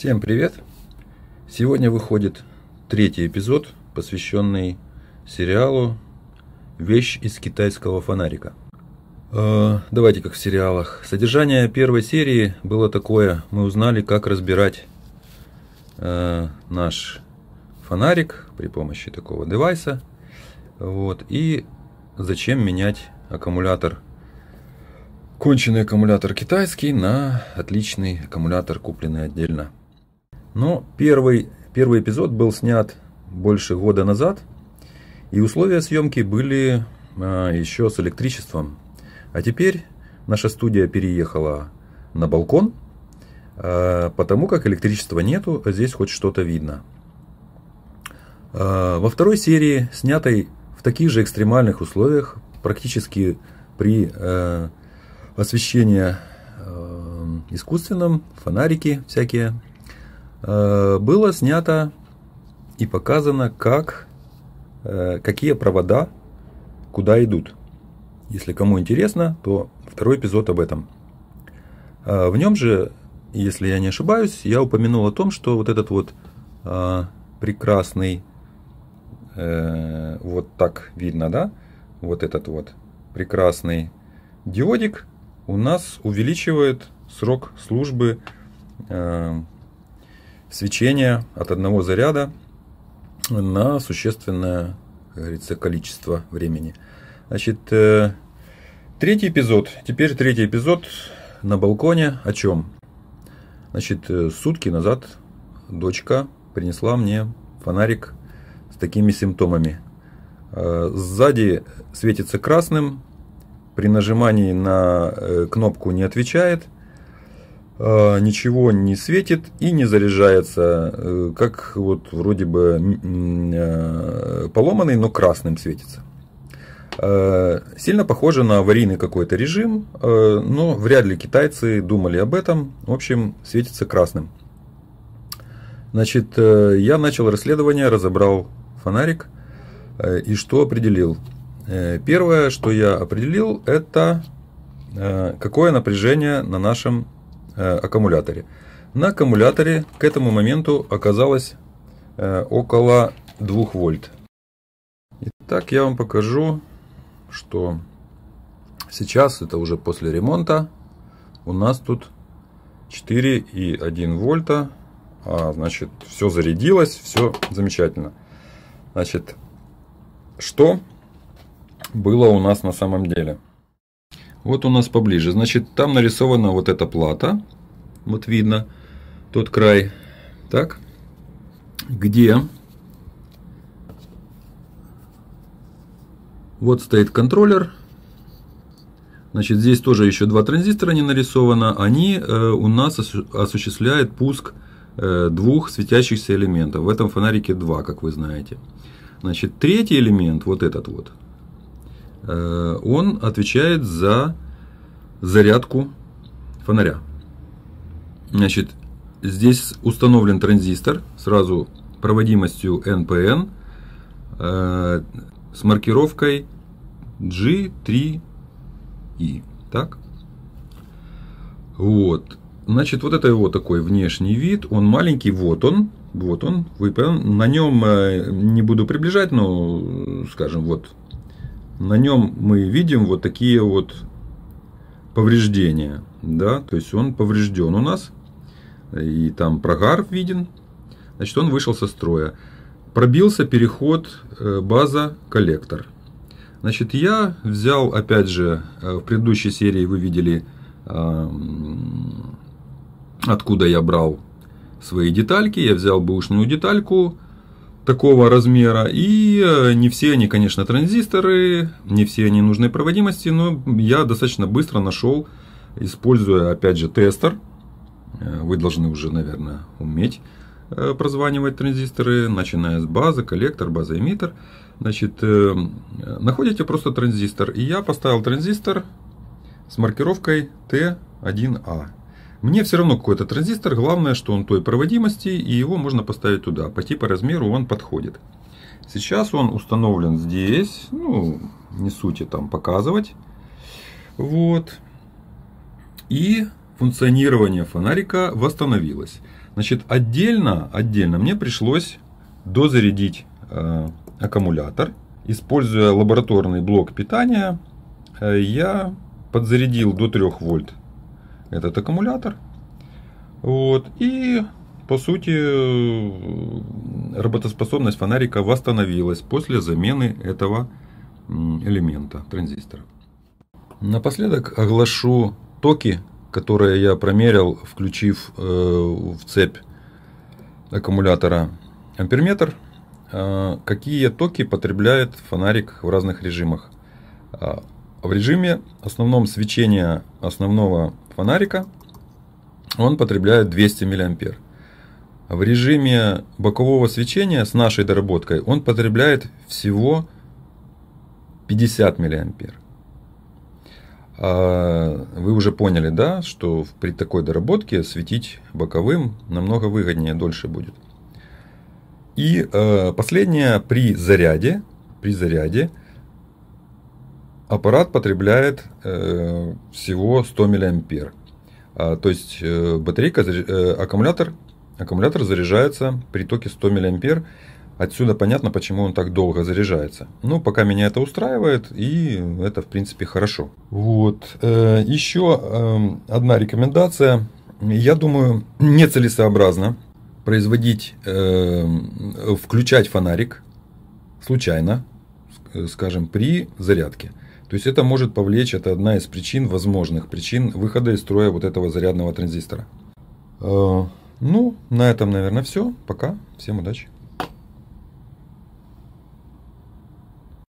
Всем привет! Сегодня выходит третий эпизод, посвященный сериалу «Вещь из китайского фонарика». Э, давайте как в сериалах. Содержание первой серии было такое. Мы узнали, как разбирать э, наш фонарик при помощи такого девайса. Вот. И зачем менять аккумулятор конченый аккумулятор китайский на отличный аккумулятор, купленный отдельно – но ну, первый, первый эпизод был снят больше года назад, и условия съемки были э, а, еще с электричеством. А теперь наша студия переехала на балкон, э, потому как электричества нету, а здесь хоть что-то видно. Э, во второй серии, снятой в таких же экстремальных условиях, практически при э, освещении э, искусственном, фонарики всякие – Э, было снято и показано, как, э, какие провода куда идут. Если кому интересно, то второй эпизод об этом. Э, в нем же, если я не ошибаюсь, я упомянул о том, что вот этот вот прекрасный, вот так видно, да, вот этот вот прекрасный диодик у нас увеличивает срок службы свечение от одного заряда на существенное, как говорится, количество времени. Значит, э, третий эпизод. Теперь третий эпизод на балконе о чем? Значит, э, сутки назад дочка принесла мне фонарик с такими симптомами. Э, сзади светится красным, при нажимании на кнопку не отвечает – Э, ничего не светит и не заряжается, э, как вот вроде бы э, поломанный, но красным светится. Сильно похоже на аварийный какой-то режим, но вряд ли китайцы думали об этом. В общем, светится красным. Значит, я начал расследование, разобрал фонарик и что определил. Первое, что я определил, это какое напряжение на нашем Э, аккумуляторе. На аккумуляторе к этому моменту оказалось э, около 2 вольт. Итак, я вам покажу, что сейчас, это уже после ремонта, у нас тут 4,1 вольта. А, значит, все зарядилось, все замечательно. Значит, что было у нас на самом деле? Вот у нас поближе. Значит, там нарисована вот эта плата. Вот видно тот край. Так. Где вот стоит контроллер. Значит, здесь тоже еще два транзистора не нарисовано. Они э, у нас осу осуществляют пуск э, двух светящихся элементов. В этом фонарике два, как вы знаете. Значит, третий элемент, вот этот вот, Э, он отвечает за зарядку фонаря. Значит, здесь установлен транзистор сразу проводимостью NPN э, с маркировкой G3i. Так? Вот. Значит, вот это его такой внешний вид. Он маленький, вот он. Вот он. На нем э, не буду приближать, но, скажем, вот на нем мы видим вот такие вот повреждения, да, то есть он поврежден у нас, и там прогар виден, значит он вышел со строя. Пробился переход э, база-коллектор. Значит, я взял, опять же, э, в предыдущей серии вы видели, эм, откуда я брал свои детальки. Я взял бэушную детальку, такого размера. И э, не все они, конечно, транзисторы, не все они нужной проводимости, но я достаточно быстро нашел, используя, опять же, тестер. Э, вы должны уже, наверное, уметь э, прозванивать транзисторы, начиная с базы, коллектор, база, эмиттер. Значит, находите просто транзистор. И я поставил транзистор с маркировкой T1A. Мне все равно какой-то транзистор, главное, что он той проводимости, и его можно поставить туда. По типу размеру он подходит. Сейчас он установлен здесь, ну, не сути там показывать. Вот. И функционирование фонарика восстановилось. Значит, отдельно, отдельно мне пришлось дозарядить э, аккумулятор. Используя лабораторный блок питания, э, я подзарядил до 3 вольт этот аккумулятор. Вот, и по сути работоспособность фонарика восстановилась после замены этого элемента транзистора. Напоследок оглашу токи, которые я промерил, включив э, в цепь аккумулятора амперметр. Э, какие токи потребляет фонарик в разных режимах. А, в режиме основном свечения основного фонарика он потребляет 200 мА. В режиме бокового свечения с нашей доработкой он потребляет всего 50 мА. Вы уже поняли, да, что при такой доработке светить боковым намного выгоднее, дольше будет. И э, последнее, при заряде, при заряде аппарат потребляет э, всего 100 миллиампер, а, то есть э, батарейка, э, аккумулятор, аккумулятор заряжается при токе 100 миллиампер. Отсюда понятно, почему он так долго заряжается. Ну, пока меня это устраивает, и это, в принципе, хорошо. Вот. еще эм, одна рекомендация. Я думаю, нецелесообразно производить, включать фонарик случайно, скажем, при зарядке. То есть это может повлечь, это одна из причин, возможных причин выхода из строя вот этого зарядного транзистора. Э, ну, на этом, наверное, все. Пока. Всем удачи.